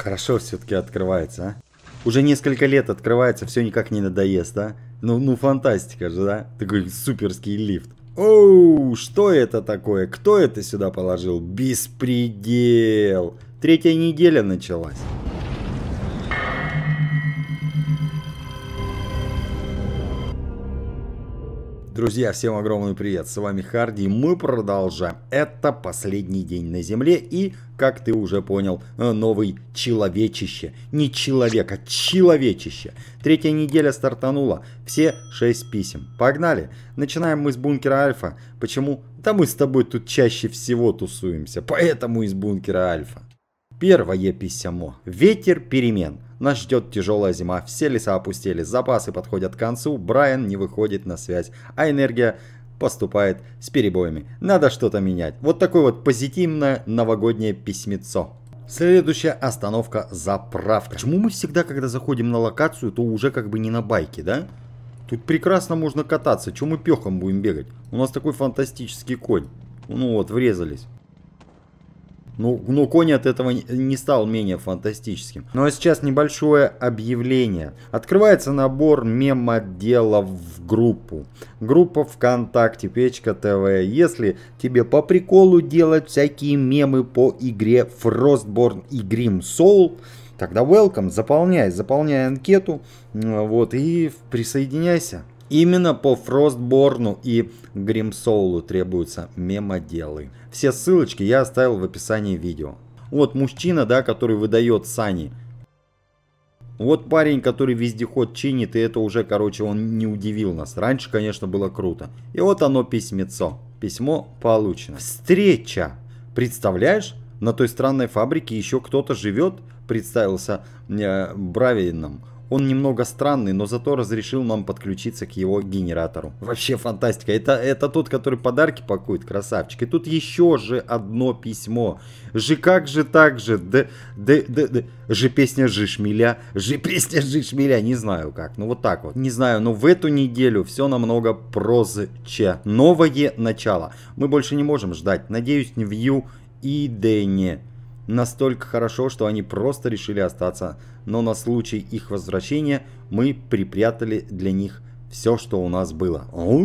Хорошо все-таки открывается, а? Уже несколько лет открывается, все никак не надоест, а? Ну, ну фантастика же, да? Такой суперский лифт. Оу, что это такое? Кто это сюда положил? Беспредел! Третья неделя началась. Друзья, всем огромный привет, с вами Харди, мы продолжаем. Это последний день на Земле и, как ты уже понял, э, новый человечище. Не человек, а человечище. Третья неделя стартанула, все шесть писем. Погнали! Начинаем мы с бункера Альфа. Почему? Да мы с тобой тут чаще всего тусуемся, поэтому из бункера Альфа. Первое письмо. Ветер перемен. Нас ждет тяжелая зима, все леса опустели, запасы подходят к концу, Брайан не выходит на связь, а энергия поступает с перебоями. Надо что-то менять. Вот такое вот позитивное новогоднее письмецо. Следующая остановка заправка. Почему мы всегда, когда заходим на локацию, то уже как бы не на байке, да? Тут прекрасно можно кататься, чем мы пехом будем бегать? У нас такой фантастический конь. Ну вот, врезались. Ну, но ну, конь от этого не стал менее фантастическим. Ну а сейчас небольшое объявление. Открывается набор мем-отдела в группу. Группа ВКонтакте, Печка ТВ. Если тебе по приколу делать всякие мемы по игре Frostborn и Grim Soul, тогда welcome, заполняй, заполняй анкету, вот, и присоединяйся. Именно по Фростборну и Гримсоулу требуются мемоделы. Все ссылочки я оставил в описании видео. Вот мужчина, да, который выдает сани. Вот парень, который вездеход чинит, и это уже, короче, он не удивил нас. Раньше, конечно, было круто. И вот оно письмецо. Письмо получено. Встреча! Представляешь, на той странной фабрике еще кто-то живет, представился э, Бравином. Он немного странный, но зато разрешил нам подключиться к его генератору. Вообще фантастика. Это, это тот, который подарки пакует, красавчик. И тут еще же одно письмо. Же как же так же? Да, да, да, да. Же песня же шмеля. Же песня же шмеля. Не знаю как. Ну вот так вот. Не знаю, но в эту неделю все намного прозыче. Новое начало. Мы больше не можем ждать. Надеюсь, Вью и Дэнни настолько хорошо, что они просто решили остаться, но на случай их возвращения мы припрятали для них все, что у нас было. О,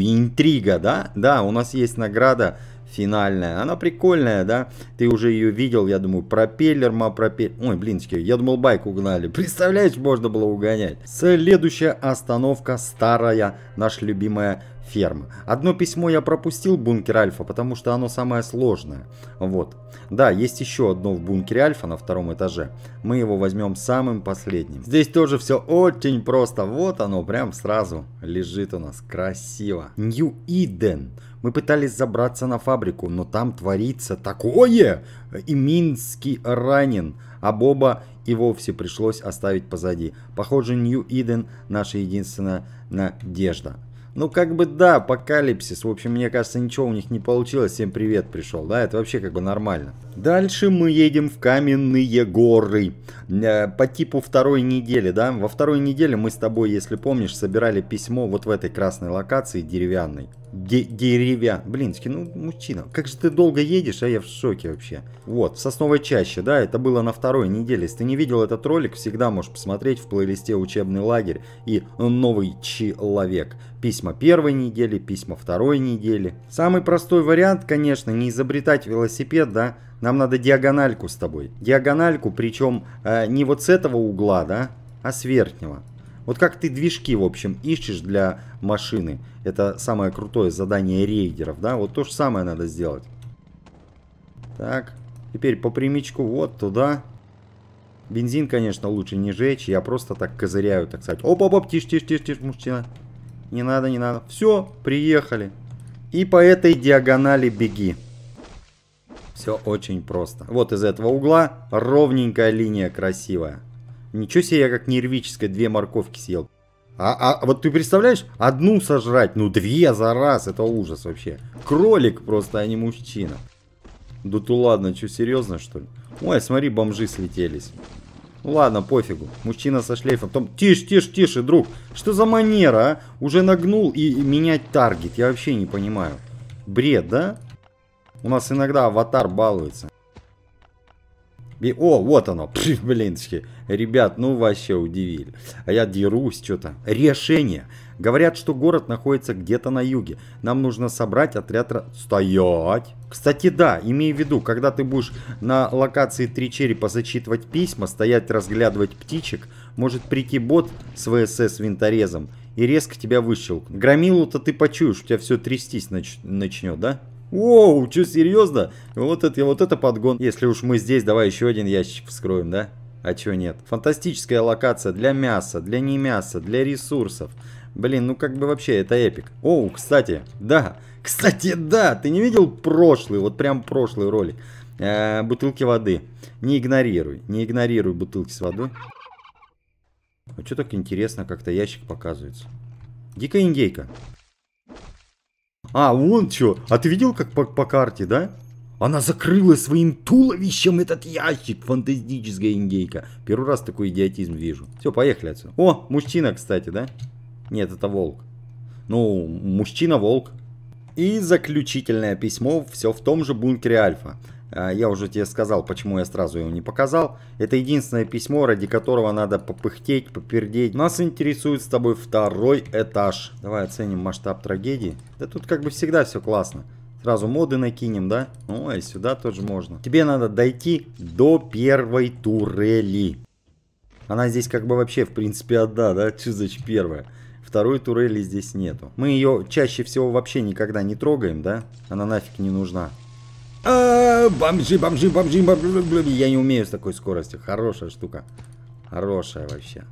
интрига, да? Да, у нас есть награда финальная. Она прикольная, да? Ты уже ее видел, я думаю, пропеллер, ма пропеллер. Ой, блин, я думал, байк угнали. Представляешь, можно было угонять. Следующая остановка, старая, наша любимая фермы. Одно письмо я пропустил, бункер Альфа, потому что оно самое сложное. Вот. Да, есть еще одно в бункере Альфа на втором этаже. Мы его возьмем самым последним. Здесь тоже все очень просто. Вот оно прям сразу лежит у нас. Красиво. Нью Иден. Мы пытались забраться на фабрику, но там творится такое! И Минский ранен, а Боба и вовсе пришлось оставить позади. Похоже, Нью-Иден наша единственная надежда. Ну, как бы да, апокалипсис. В общем, мне кажется, ничего у них не получилось. Всем привет пришел. Да, это вообще как бы нормально. Дальше мы едем в каменные горы. Э, по типу второй недели, да? Во второй неделе мы с тобой, если помнишь, собирали письмо вот в этой красной локации деревянной. Де деревя... Блин, ну, мужчина, как же ты долго едешь, а я в шоке вообще. Вот, в Сосновой чаще, да, это было на второй неделе. Если ты не видел этот ролик, всегда можешь посмотреть в плейлисте «Учебный лагерь» и «Новый человек». Письма первой недели, письма второй недели. Самый простой вариант, конечно, не изобретать велосипед, да, нам надо диагональку с тобой. Диагональку, причем э, не вот с этого угла, да, а с верхнего. Вот как ты движки, в общем, ищешь для машины. Это самое крутое задание рейдеров, да? Вот то же самое надо сделать. Так, теперь по примичку вот туда. Бензин, конечно, лучше не жечь. Я просто так козыряю, так сказать. Оп-оп-оп, тише, тише, тише, тише, мужчина. Не надо, не надо. Все, приехали. И по этой диагонали беги. Все очень просто. Вот из этого угла ровненькая линия красивая. Ничего себе, я как нервической две морковки съел. А, а вот ты представляешь, одну сожрать, ну две за раз, это ужас вообще. Кролик просто, а не мужчина. Да ту ладно, что серьезно что ли? Ой, смотри, бомжи слетелись. Ну ладно, пофигу. Мужчина со шлейфом. там, Тише, тише, тише, друг. Что за манера, а? Уже нагнул и, и менять таргет. Я вообще не понимаю. Бред, да? У нас иногда аватар балуется. И, о, вот оно, Пш, блинчики. Ребят, ну вообще удивили. А я дерусь, что-то. Решение. Говорят, что город находится где-то на юге. Нам нужно собрать отряд... Стоять! Кстати, да, имей в виду, когда ты будешь на локации Три Черепа зачитывать письма, стоять разглядывать птичек, может прийти бот с ВСС винторезом и резко тебя выщелкнуть. Громилу-то ты почуешь, у тебя все трястись нач... начнет, да? Оу, что, серьезно? Вот это, вот это подгон. Если уж мы здесь, давай еще один ящик вскроем, да? А чего нет? Фантастическая локация для мяса, для не мяса, для ресурсов. Блин, ну как бы вообще, это эпик. Оу, кстати, да. Кстати, да, ты не видел прошлый, вот прям прошлый ролик? Э -э, бутылки воды. Не игнорируй, не игнорируй бутылки с водой. А что так интересно, как-то ящик показывается. Дикая индейка. А, вон что. А ты видел, как по, по карте, да? Она закрыла своим туловищем этот ящик. Фантастическая индейка. Первый раз такой идиотизм вижу. Все, поехали отсюда. О, мужчина, кстати, да? Нет, это волк. Ну, мужчина-волк. И заключительное письмо все в том же бункере Альфа. А, я уже тебе сказал, почему я сразу его не показал. Это единственное письмо, ради которого надо попыхтеть, попердеть. Нас интересует с тобой второй этаж. Давай оценим масштаб трагедии. Да тут как бы всегда все классно. Сразу моды накинем, да? Ну, а и сюда тоже можно. Тебе надо дойти до первой турели. Она здесь как бы вообще, в принципе, одна, да? Чузач первая. Второй турели здесь нету. Мы ее чаще всего вообще никогда не трогаем, да? Она нафиг не нужна. А, бомжи, бомжи, бомжи, бомжи. Я не умею с такой скоростью. Хорошая штука. Хорошая вообще.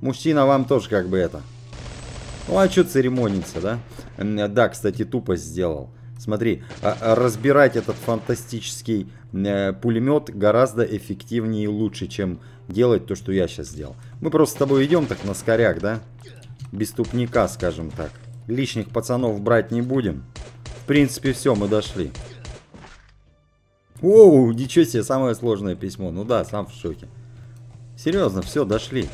Мужчина, вам тоже как бы это. Ну а что церемониться, да? Да, кстати, тупость сделал. Смотри, а, а разбирать этот фантастический э, пулемет гораздо эффективнее и лучше, чем делать то, что я сейчас сделал. Мы просто с тобой идем так на скоряк, да? Без тупника, скажем так. Лишних пацанов брать не будем. В принципе, все, мы дошли. Оу, ничего себе, самое сложное письмо. Ну да, сам в шоке. Серьезно, все, дошли.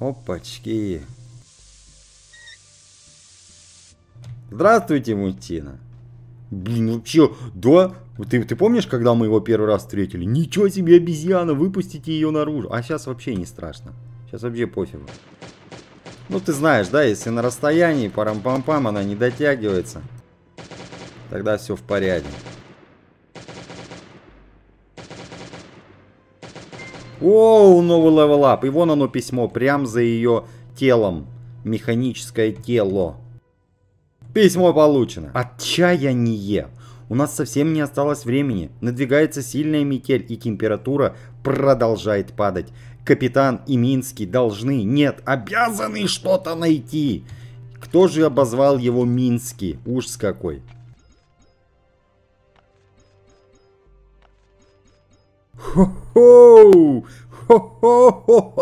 Опачки. Здравствуйте, Мутина. Блин, вообще, ну да? Ты, ты помнишь, когда мы его первый раз встретили? Ничего себе, обезьяна, выпустите ее наружу. А сейчас вообще не страшно. Сейчас вообще пофигу. Ну, ты знаешь, да, если на расстоянии, парам-пам-пам, она не дотягивается. Тогда все в порядке. Оу, новый левелап. И вон оно письмо, прям за ее телом. Механическое тело. Письмо получено. Отчаяние. У нас совсем не осталось времени. Надвигается сильная метель, и температура продолжает падать. Капитан и Минский должны, нет, обязаны что-то найти. Кто же обозвал его Минский? Ужас какой. Хо-хоу! Хо-хо-хо!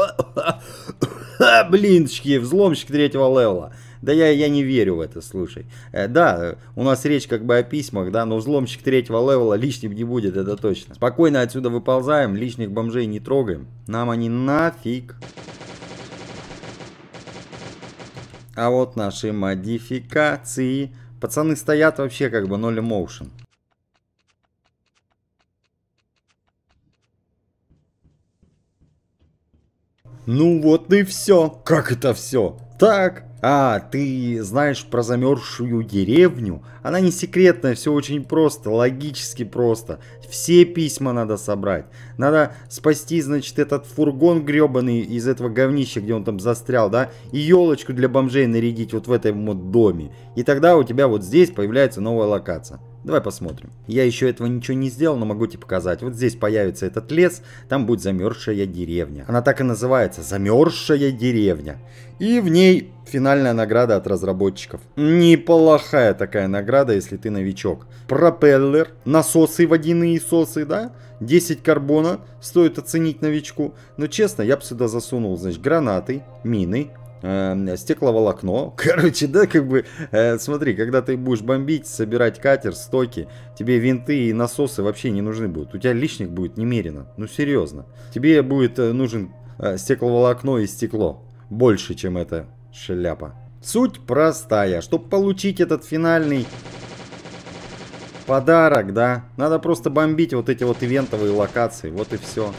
Блинчики, взломщик третьего левела. Да я, я не верю в это, слушай. Э, да, у нас речь как бы о письмах, да, но взломщик третьего левела лишним не будет, это точно. Спокойно отсюда выползаем, лишних бомжей не трогаем. Нам они нафиг. А вот наши модификации. Пацаны стоят вообще как бы ноль эмоушен. Ну вот и все. Как это все? Так, а, ты знаешь про замерзшую деревню? Она не секретная, все очень просто, логически просто. Все письма надо собрать. Надо спасти, значит, этот фургон гребаный из этого говнища, где он там застрял, да? И елочку для бомжей нарядить вот в этом вот доме. И тогда у тебя вот здесь появляется новая локация. Давай посмотрим. Я еще этого ничего не сделал, но могу тебе показать. Вот здесь появится этот лес, там будет замерзшая деревня. Она так и называется, замерзшая деревня. И в ней финальная награда от разработчиков. Неплохая такая награда, если ты новичок. Пропеллер, насосы водяные сосы, да? 10 карбона стоит оценить новичку. Но честно, я бы сюда засунул, значит, гранаты, мины, э, стекловолокно. Короче, да, как бы, э, смотри, когда ты будешь бомбить, собирать катер, стоки, тебе винты и насосы вообще не нужны будут. У тебя лишних будет немерено. Ну, серьезно. Тебе будет э, нужен э, стекловолокно и стекло. Больше, чем эта шляпа. Суть простая. Чтобы получить этот финальный подарок, да, надо просто бомбить вот эти вот ивентовые локации. Вот и все.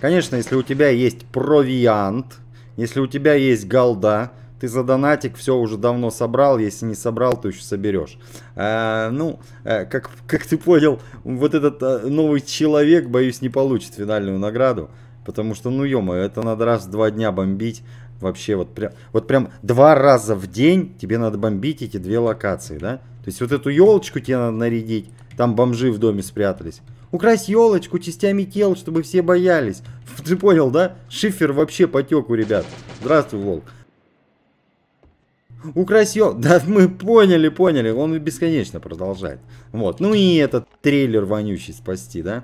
Конечно, если у тебя есть провиант, если у тебя есть голда, ты за донатик все уже давно собрал, если не собрал, то еще соберешь. А, ну, э, как, как ты понял, вот этот э, новый человек, боюсь, не получит финальную награду, потому что, ну, ё это надо раз в два дня бомбить, вообще вот прям, вот прям два раза в день тебе надо бомбить эти две локации, да? То есть вот эту елочку тебе надо нарядить, там бомжи в доме спрятались. Украсть елочку частями тел, чтобы все боялись. Ты понял, да? Шифер вообще потек у ребят. Здравствуй, Волк. Украсть ее. Да мы поняли, поняли. Он бесконечно продолжает. Вот. Ну и этот трейлер вонючий спасти, да?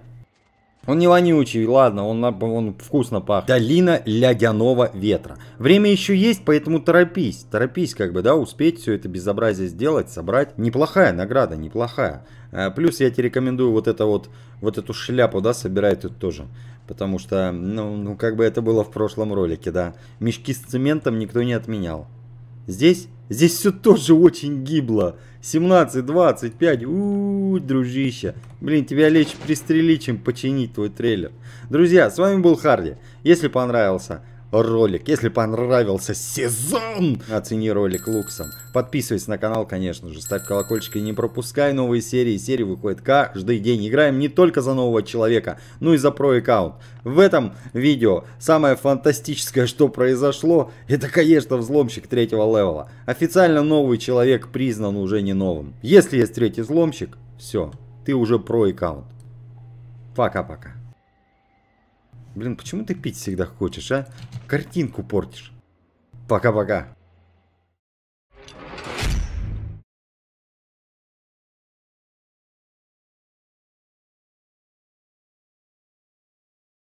Он не вонючий, ладно, он, он вкусно пахнет. Долина ледяного ветра. Время еще есть, поэтому торопись. Торопись, как бы, да, успеть все это безобразие сделать, собрать. Неплохая награда, неплохая. Э, плюс я тебе рекомендую вот это вот, вот эту шляпу, да, собирай тут тоже. Потому что, ну, ну, как бы это было в прошлом ролике, да. Мешки с цементом никто не отменял. Здесь, здесь все тоже очень гибло. 17, 25, у, -у, -у дружище. Блин, тебя лечь пристрелить, чем починить твой трейлер. Друзья, с вами был Харди. Если понравился, ролик. Если понравился сезон, оцени ролик луксом. Подписывайся на канал, конечно же, ставь колокольчик и не пропускай новые серии. Серии выходят каждый день. Играем не только за нового человека, но и за про аккаунт. В этом видео самое фантастическое, что произошло, это, конечно, взломщик третьего левела. Официально новый человек признан уже не новым. Если есть третий взломщик, все, ты уже про аккаунт. Пока-пока. Блин, почему ты пить всегда хочешь, а? Картинку портишь. Пока-пока.